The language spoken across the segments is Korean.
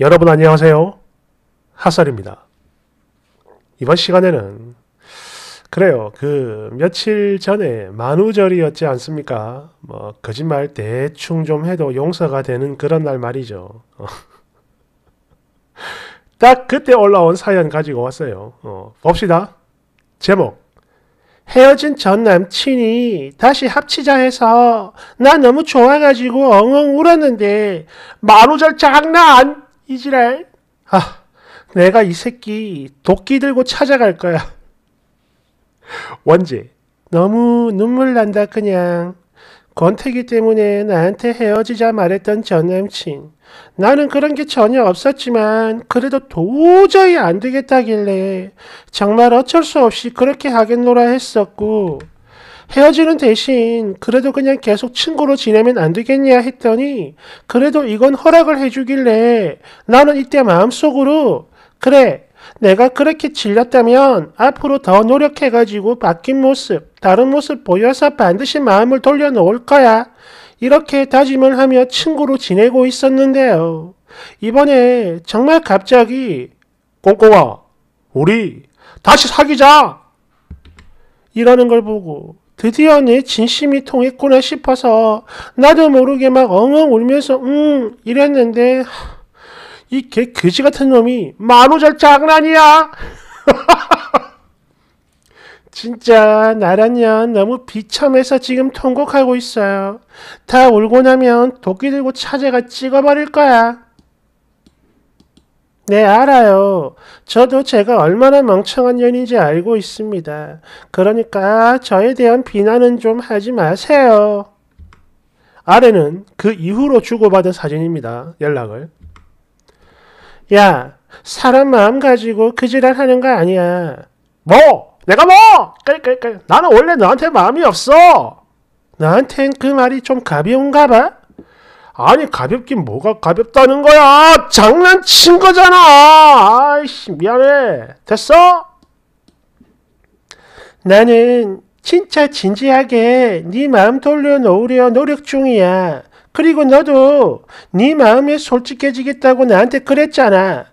여러분 안녕하세요. 하설입니다. 이번 시간에는 그래요. 그 며칠 전에 만우절이었지 않습니까? 뭐 거짓말 대충 좀 해도 용서가 되는 그런 날 말이죠. 딱 그때 올라온 사연 가지고 왔어요. 어, 봅시다. 제목. 헤어진 전 남친이 다시 합치자 해서 나 너무 좋아가지고 엉엉 울었는데 만우절 장난 이지랄. 아, 내가 이 새끼 도끼 들고 찾아갈 거야. 원지, 너무 눈물 난다 그냥. 권태기 때문에 나한테 헤어지자 말했던 전 남친. 나는 그런 게 전혀 없었지만 그래도 도저히 안 되겠다길래 정말 어쩔 수 없이 그렇게 하겠노라 했었고 헤어지는 대신 그래도 그냥 계속 친구로 지내면 안 되겠냐 했더니 그래도 이건 허락을 해주길래 나는 이때 마음속으로 그래 내가 그렇게 질렸다면 앞으로 더 노력해가지고 바뀐 모습, 다른 모습 보여서 반드시 마음을 돌려놓을 거야. 이렇게 다짐을 하며 친구로 지내고 있었는데요. 이번에 정말 갑자기 꽁꽁와 우리 다시 사귀자! 이러는 걸 보고 드디어 내 네 진심이 통했구나 싶어서 나도 모르게 막 엉엉 울면서 음 이랬는데 이개 그지 같은 놈이 만우절 장난이야. 진짜 나란년 너무 비참해서 지금 통곡하고 있어요. 다 울고 나면 도끼 들고 찾아가 찍어버릴 거야. 네, 알아요. 저도 제가 얼마나 멍청한 년인지 알고 있습니다. 그러니까 저에 대한 비난은 좀 하지 마세요. 아래는 그 이후로 주고받은 사진입니다. 연락을. 야, 사람 마음 가지고 그 지랄 하는 거 아니야. 뭐? 내가 뭐? 끌끌끌. 나는 원래 너한테 마음이 없어. 나한텐 그 말이 좀 가벼운가 봐. 아니 가볍긴 뭐가 가볍다는 거야 장난친 거잖아 아이씨 미안해 됐어? 나는 진짜 진지하게 네 마음 돌려놓으려 노력 중이야 그리고 너도 네 마음에 솔직해지겠다고 나한테 그랬잖아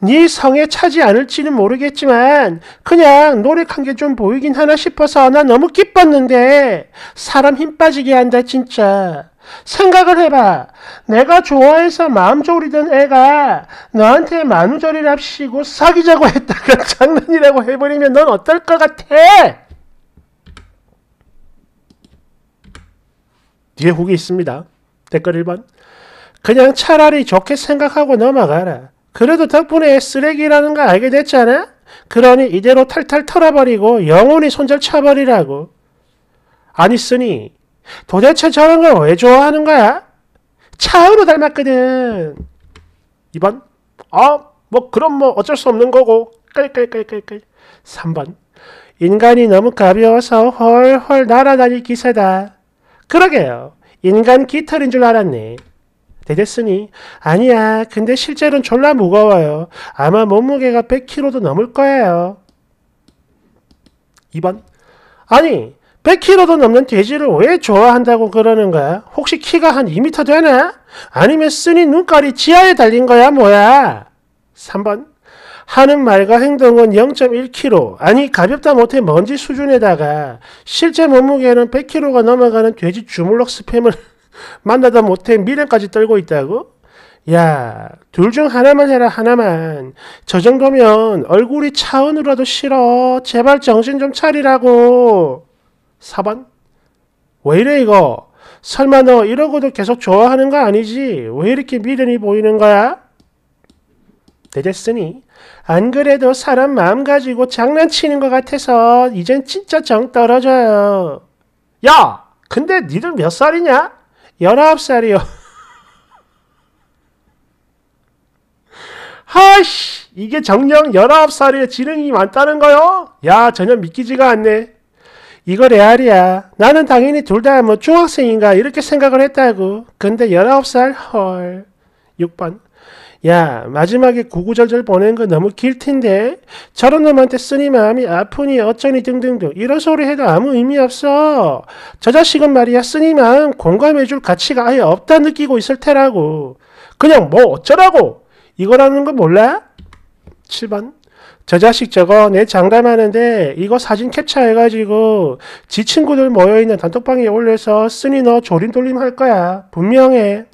네 성에 차지 않을지는 모르겠지만 그냥 노력한 게 좀 보이긴 하나 싶어서 나 너무 기뻤는데 사람 힘 빠지게 한다 진짜. 생각을 해봐. 내가 좋아해서 마음 졸이던 애가 너한테 만우절이랍시고 사귀자고 했다가 장난이라고 해버리면 넌 어떨 것 같아? 뒤에 후기 있습니다. 댓글 1번. 그냥 차라리 좋게 생각하고 넘어가라. 그래도 덕분에 쓰레기라는 걸 알게 됐잖아? 그러니 이대로 탈탈 털어버리고 영원히 손절 쳐버리라고. 아니 쓰니 도대체 저런 걸 왜 좋아하는 거야? 차은우 닮았거든. 2번 아뭐 어? 그럼 뭐 어쩔 수 없는 거고 끌끌끌끌끌 3번 인간이 너무 가벼워서 훨훨 날아다닐 기세다. 그러게요. 인간 깃털인 줄 알았네. 되겠으니 아니야 근데 실제로는 졸라 무거워요 아마 몸무게가 100kg도 넘을 거예요 2번 아니 100kg도 넘는 돼지를 왜 좋아한다고 그러는 거야? 혹시 키가 한 2m 되나? 아니면 쓰니 눈깔이 지하에 달린 거야 뭐야? 3번 하는 말과 행동은 0.1kg 아니 가볍다 못해 먼지 수준에다가 실제 몸무게는 100kg가 넘어가는 돼지 주물럭 스팸을 만나다 못해 미련까지 떨고 있다고? 야, 둘 중 하나만 해라, 하나만. 저 정도면 얼굴이 차은우라도 싫어. 제발 정신 좀 차리라고. 4번? 왜 이래, 이거? 설마 너 이러고도 계속 좋아하는 거 아니지? 왜 이렇게 미련이 보이는 거야? 되겠으니. 안 그래도 사람 마음 가지고 장난치는 것 같아서 이젠 진짜 정 떨어져요. 야! 근데 니들 몇 살이냐? 19살이요. 하씨 이게 정령 19살에 지능이 많다는 거요? 야 전혀 믿기지가 않네. 이거 레알이야. 나는 당연히 둘 다 뭐 중학생인가 이렇게 생각을 했다고. 근데 19살 헐. 6번 야 마지막에 구구절절 보낸 거 너무 길 텐데 저런 놈한테 쓰니 마음이 아프니 어쩌니 등등등 이런 소리 해도 아무 의미 없어 저 자식은 말이야 쓰니 마음 공감해줄 가치가 아예 없다 느끼고 있을 테라고 그냥 뭐 어쩌라고 이거라는 거 몰라? 7번 저 자식 저거 내 장담하는데 이거 사진 캡처해가지고 지 친구들 모여있는 단톡방에 올려서 쓰니 너 조림돌림 할 거야 분명해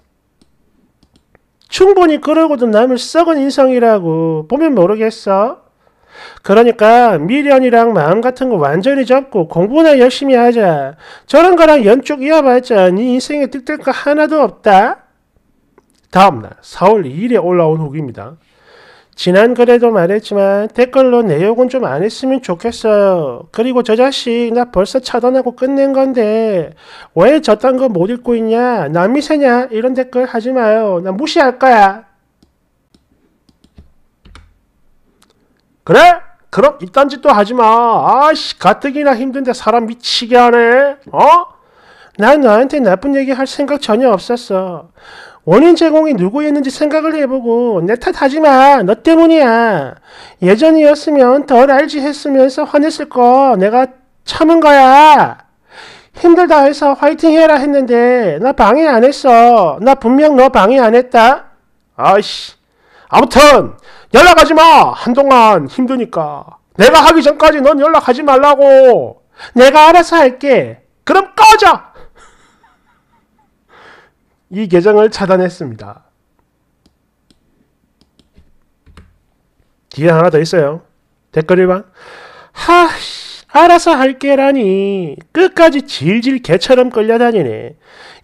충분히 그러고도 남을 썩은 인성이라고 보면 모르겠어? 그러니까 미련이랑 마음 같은 거 완전히 접고 공부나 열심히 하자. 저런 거랑 연쭉 이어봤자 네 인생에 뜯될거 하나도 없다. 다음날 4월 2일에 올라온 후기입니다. 지난 글에도 말했지만 댓글로 내욕은 좀 안 했으면 좋겠어요. 그리고 저 자식 나 벌써 차단하고 끝낸 건데 왜 저딴 거 못 읽고 있냐? 남미세냐 이런 댓글 하지 마요. 나 무시할 거야. 그래? 그럼 이딴 짓도 하지 마. 아씨 가뜩이나 힘든데 사람 미치게 하네. 어? 난 너한테 나쁜 얘기 할 생각 전혀 없었어. 원인 제공이 누구였는지 생각을 해보고 내 탓하지마 너 때문이야 예전이었으면 덜 알지 했으면서 화냈을 거 내가 참은 거야 힘들다 해서 화이팅 해라 했는데 나 방해 안 했어 나 분명 너 방해 안 했다 아이씨 아무튼 연락하지 마 한동안 힘드니까 내가 하기 전까지 넌 연락하지 말라고 내가 알아서 할게 그럼 꺼져 이 계정을 차단했습니다. 뒤에 하나 더 있어요. 댓글 1번. 하, 알아서 할게라니. 끝까지 질질 개처럼 끌려다니네.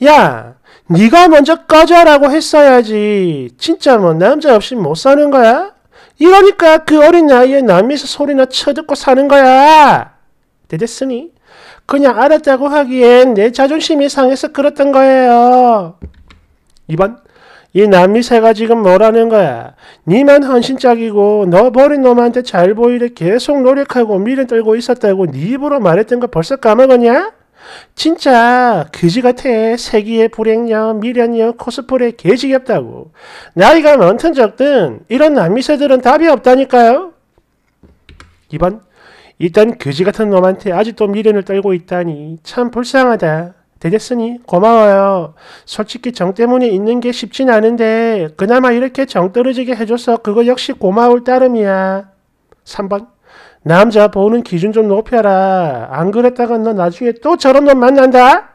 야, 네가 먼저 꺼져라고 했어야지. 진짜 뭐 남자 없이 못 사는 거야? 이러니까 그 어린 나이에 남에서 소리나 쳐듣고 사는 거야. 대으니 그냥 알았다고 하기엔 내 자존심이 상해서 그렇던 거예요. 2번 이 남미새가 지금 뭐라는 거야? 니만 헌신짝이고 너 버린 놈한테 잘 보이래 계속 노력하고 미련 떨고 있었다고 네 입으로 말했던 거 벌써 까먹었냐? 진짜 그지 같아. 세기의 불행녀, 미련녀, 코스프레 개지겹다고. 나이가 많든 적든 이런 남미새들은 답이 없다니까요. 2번 이딴 그지 같은 놈한테 아직도 미련을 떨고 있다니 참 불쌍하다. 되겠으니 고마워요. 솔직히 정 때문에 있는 게 쉽진 않은데 그나마 이렇게 정 떨어지게 해줘서 그거 역시 고마울 따름이야. 3번 남자 보는 기준 좀 높여라. 안 그랬다간 너 나중에 또 저런 놈 만난다.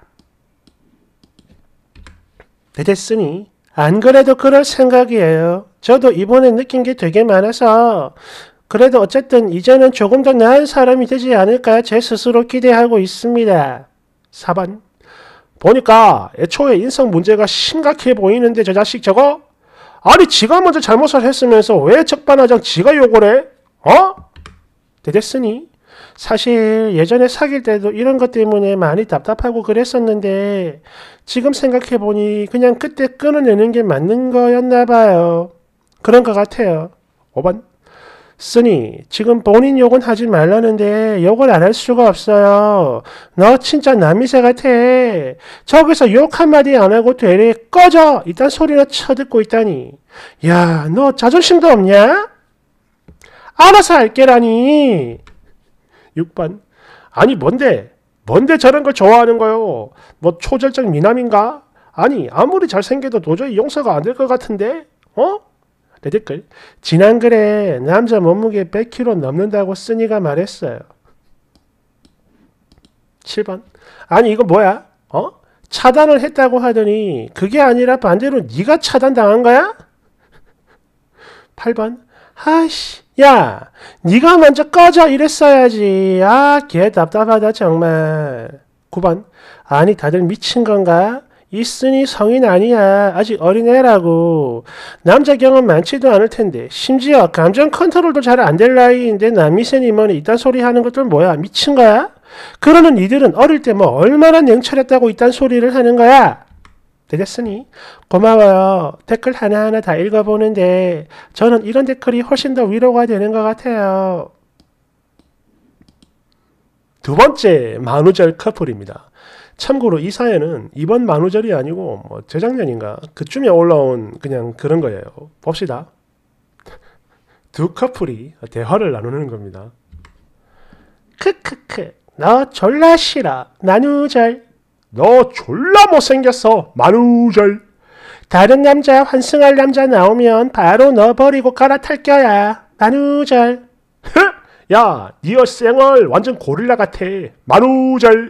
되겠으니 안 그래도 그럴 생각이에요. 저도 이번에 느낀 게 되게 많아서 그래도 어쨌든 이제는 조금 더 나은 사람이 되지 않을까 제 스스로 기대하고 있습니다. 4번 보니까 애초에 인성 문제가 심각해 보이는데 저 자식 저거? 아니 지가 먼저 잘못을 했으면서 왜 적반하장 지가 욕을 해? 어? 대댔으니 사실 예전에 사귈 때도 이런 것 때문에 많이 답답하고 그랬었는데 지금 생각해보니 그냥 그때 끊어내는 게 맞는 거였나 봐요. 그런 것 같아요. 5번 쓰니 지금 본인 욕은 하지 말라는데 욕을 안 할 수가 없어요. 너 진짜 남이새 같아. 저기서 욕 한마디 안 하고 되레 꺼져! 이딴 소리나 쳐듣고 있다니. 야, 너 자존심도 없냐? 알아서 할게라니. 6번. 아니, 뭔데? 뭔데 저런 걸 좋아하는 거요? 뭐 초절적 미남인가? 아니, 아무리 잘생겨도 도저히 용서가 안 될 것 같은데? 어? 레드클. 지난 글에 남자 몸무게 100kg 넘는다고 쓰니가 말했어요. 7번. 아니 이거 뭐야? 어? 차단을 했다고 하더니 그게 아니라 반대로 네가 차단당한 거야? 8번. 아씨 야 네가 먼저 꺼져 이랬어야지. 아개 답답하다 정말. 9번. 아니 다들 미친 건가? 있으니 성인 아니야. 아직 어린애라고. 남자 경험 많지도 않을 텐데. 심지어 감정 컨트롤도 잘 안 될 나이인데 남미센 임원이 이딴 소리 하는 것들 뭐야? 미친 거야? 그러는 이들은 어릴 때 뭐 얼마나 냉철했다고 이딴 소리를 하는 거야? 되겠으니 고마워요. 댓글 하나하나 다 읽어보는데 저는 이런 댓글이 훨씬 더 위로가 되는 것 같아요. 두 번째 만우절 커플입니다. 참고로 이 사연은 이번 만우절이 아니고 뭐 재작년인가 그쯤에 올라온 그냥 그런 거예요. 봅시다. 두 커플이 대화를 나누는 겁니다. 크크크 너 졸라 싫어 만우절 너 졸라 못생겼어 만우절 다른 남자 환승할 남자 나오면 바로 너 버리고 갈아탈 거야 만우절 야 니어 쌩얼 완전 고릴라 같아 만우절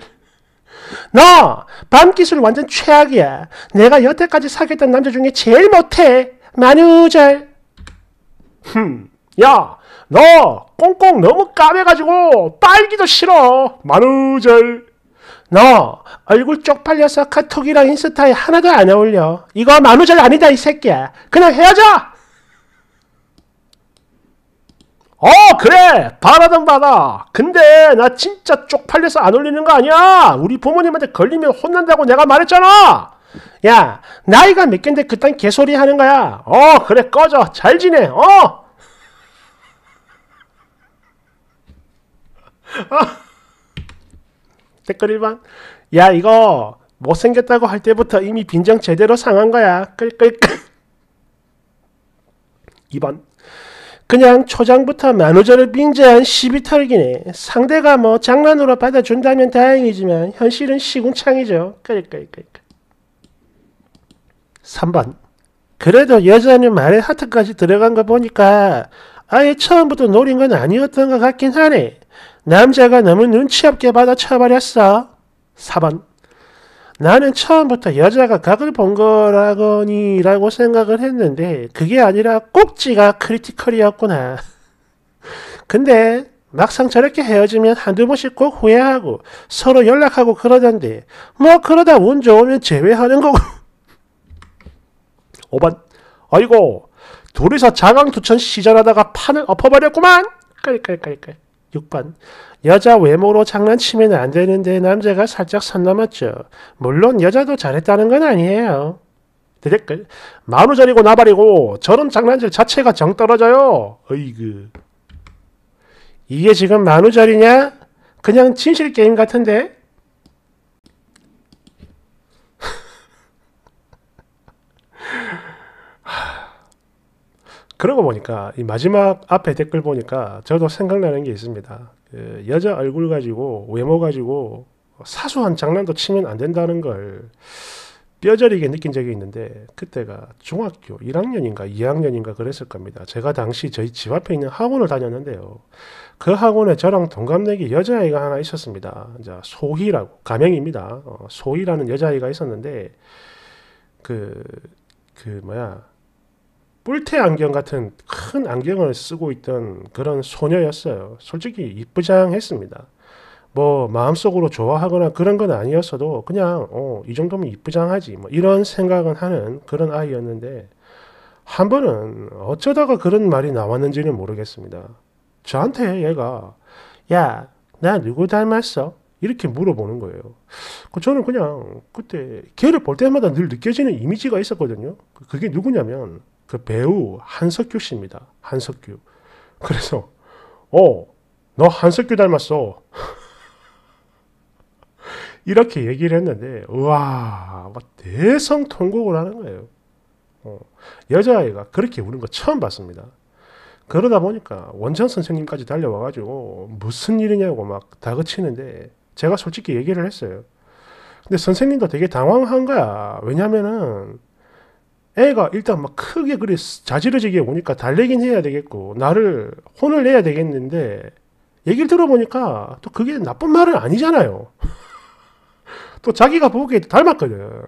너 밤기술 완전 최악이야. 내가 여태까지 사귀었던 남자 중에 제일 못해. 마누절 흠. 야, 너 꽁꽁 너무 까매가지고 빨기도 싫어. 마누절너 얼굴 쪽팔려서 카톡이랑 인스타에 하나도 안 어울려. 이거 마누절 아니다 이 새끼야. 그냥 헤어져. 어 그래 바라던 바다 근데 나 진짜 쪽팔려서 안 올리는 거 아니야 우리 부모님한테 걸리면 혼난다고 내가 말했잖아 야 나이가 몇 갠데 그딴 개소리 하는 거야 어 그래 꺼져 잘 지내 어 아. 댓글 1번 야 이거 못생겼다고 할 때부터 이미 빈정 제대로 상한 거야 끌끌끌 2번 그냥 초장부터 만우절을 빙자한 시비털기네. 상대가 뭐 장난으로 받아준다면 다행이지만 현실은 시궁창이죠. 그러니까, 3번. 그래도 여자는 말에 하트까지 들어간 거 보니까 아예 처음부터 노린 건 아니었던 것 같긴 하네. 남자가 너무 눈치 없게 받아쳐버렸어. 4번. 나는 처음부터 여자가 각을 본 거라거니라고 생각을 했는데 그게 아니라 꼭지가 크리티컬이었구나. 근데 막상 저렇게 헤어지면 한두 번씩 꼭 후회하고 서로 연락하고 그러던데 뭐 그러다 운 좋으면 제외하는 거고 5번 아이고 둘이서 자강두천 시전하다가 판을 엎어버렸구만 끌끌끌끌 6번 여자 외모로 장난치면 안 되는데 남자가 살짝 선 넘었죠. 물론 여자도 잘했다는 건 아니에요. 대댓글 만우절이고 나발이고 저런 장난질 자체가 정 떨어져요. 어이그 이게 지금 만우절이냐? 그냥 진실 게임 같은데? 그러고 보니까 이 마지막 앞에 댓글 보니까 저도 생각나는 게 있습니다. 그 여자 얼굴 가지고 외모 가지고 사소한 장난도 치면 안 된다는 걸 뼈저리게 느낀 적이 있는데 그때가 중학교 1학년인가 2학년인가 그랬을 겁니다. 제가 당시 저희 집 앞에 있는 학원을 다녔는데요. 그 학원에 저랑 동갑내기 여자아이가 하나 있었습니다. 소희라고 가명입니다. 어, 소희라는 여자아이가 있었는데 그그 그 뭐야 뿔테 안경 같은 큰 안경을 쓰고 있던 그런 소녀였어요. 솔직히 이쁘장했습니다. 뭐 마음속으로 좋아하거나 그런 건 아니었어도 그냥 어, 이 정도면 이쁘장하지 뭐 이런 생각은 하는 그런 아이였는데 한 번은 어쩌다가 그런 말이 나왔는지는 모르겠습니다. 저한테 얘가 야나 누구 닮았어? 이렇게 물어보는 거예요. 그 저는 그냥 그때 걔를 볼 때마다 늘 느껴지는 이미지가 있었거든요. 그게 누구냐면 그 배우 한석규 씨입니다. 한석규. 그래서 어, 너 한석규 닮았어. 이렇게 얘기를 했는데 와막 대성통곡을 하는 거예요. 어, 여자아이가 그렇게 우는 거 처음 봤습니다. 그러다 보니까 원장 선생님까지 달려와가지고 무슨 일이냐고 막 다그치는데 제가 솔직히 얘기를 했어요. 근데 선생님도 되게 당황한 거야. 왜냐면은 애가 일단 막 크게 그리 자지러지게 오니까 달래긴 해야 되겠고 나를 혼을 내야 되겠는데 얘기를 들어보니까 또 그게 나쁜 말은 아니잖아요. 또 자기가 보기에 닮았거든.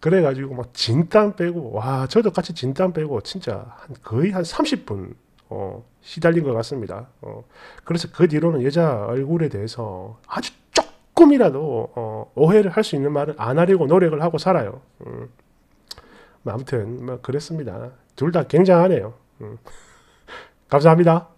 그래가지고 막 진땀 빼고 와 저도 같이 진땀 빼고 진짜 한 거의 한 30분 어, 시달린 것 같습니다. 어, 그래서 그 뒤로는 여자 얼굴에 대해서 아주 조금이라도 어, 오해를 할 수 있는 말은 안 하려고 노력을 하고 살아요. 음. 뭐 아무튼 뭐 그랬습니다. 둘 다 굉장하네요. 음. 감사합니다.